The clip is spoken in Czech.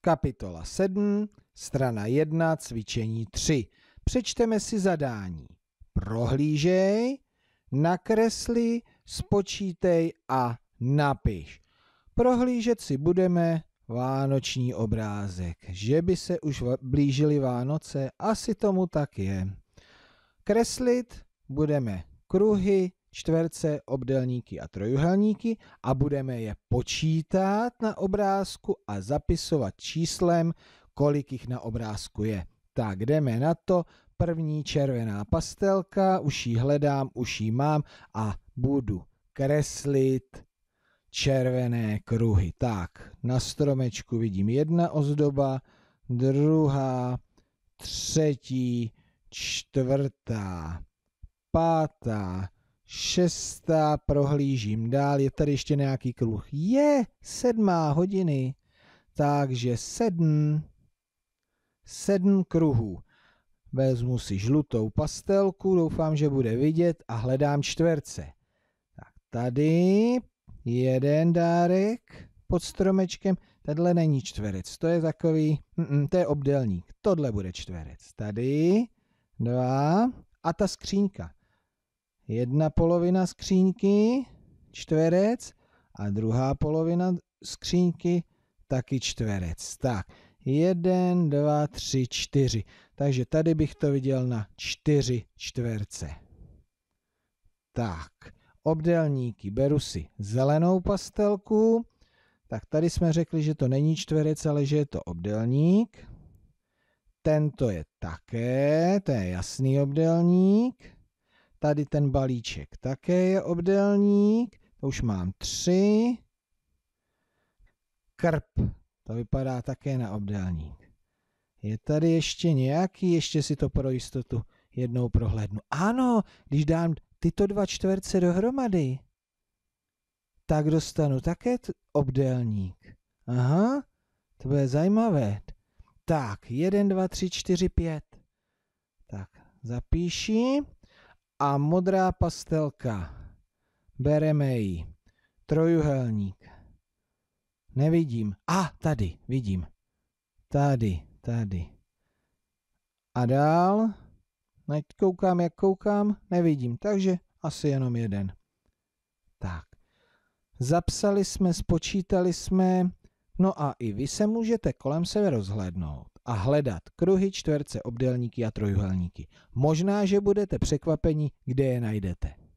Kapitola 7, strana 1, cvičení 3. Přečteme si zadání. Prohlížej, nakresli, spočítej a napiš. Prohlížet si budeme vánoční obrázek. Že by se už blížily Vánoce, asi tomu tak je. Kreslit budeme kruhy, čtverce, obdelníky a trojuhelníky a budeme je počítat na obrázku a zapisovat číslem, kolik jich na obrázku je. Tak jdeme na to. První červená pastelka, už ji hledám, už ji mám a budu kreslit červené kruhy. Tak, na stromečku vidím jedna ozdoba, druhá, třetí, čtvrtá, pátá, šestá prohlížím dál, je tady ještě nějaký kruh. Je, sedmá hodiny, takže sedm, sedm kruhů. Vezmu si žlutou pastelku, doufám, že bude vidět a hledám čtverce. Tak tady jeden dárek pod stromečkem, tenhle není čtverec, to je takový, mm, to je obdelník, tohle bude čtverec. Tady dva a ta skřínka jedna polovina skřínky, čtverec, a druhá polovina skřínky, taky čtverec. Tak, jeden, dva, tři, čtyři. Takže tady bych to viděl na čtyři čtverce. Tak, obdelníky, beru si zelenou pastelku. Tak tady jsme řekli, že to není čtverec, ale že je to obdelník. Tento je také, to je jasný obdelník. Tady ten balíček také je obdélník, to už mám tři. Krp, to vypadá také na obdélník. Je tady ještě nějaký, ještě si to pro jistotu jednou prohlédnu. Ano, když dám tyto dva čtverce dohromady, tak dostanu také obdélník. Aha, to bude zajímavé. Tak, 1, 2, 3, 4, 5. Tak, zapíším a modrá pastelka. Bereme ji. Trojuhelník. Nevidím. A, ah, tady, vidím. Tady, tady. A dál. Ať koukám, jak koukám, nevidím. Takže asi jenom jeden. Tak. Zapsali jsme, spočítali jsme. No a i vy se můžete kolem sebe rozhlédnout a hledat kruhy, čtverce, obdélníky a trojuhelníky. Možná, že budete překvapeni, kde je najdete.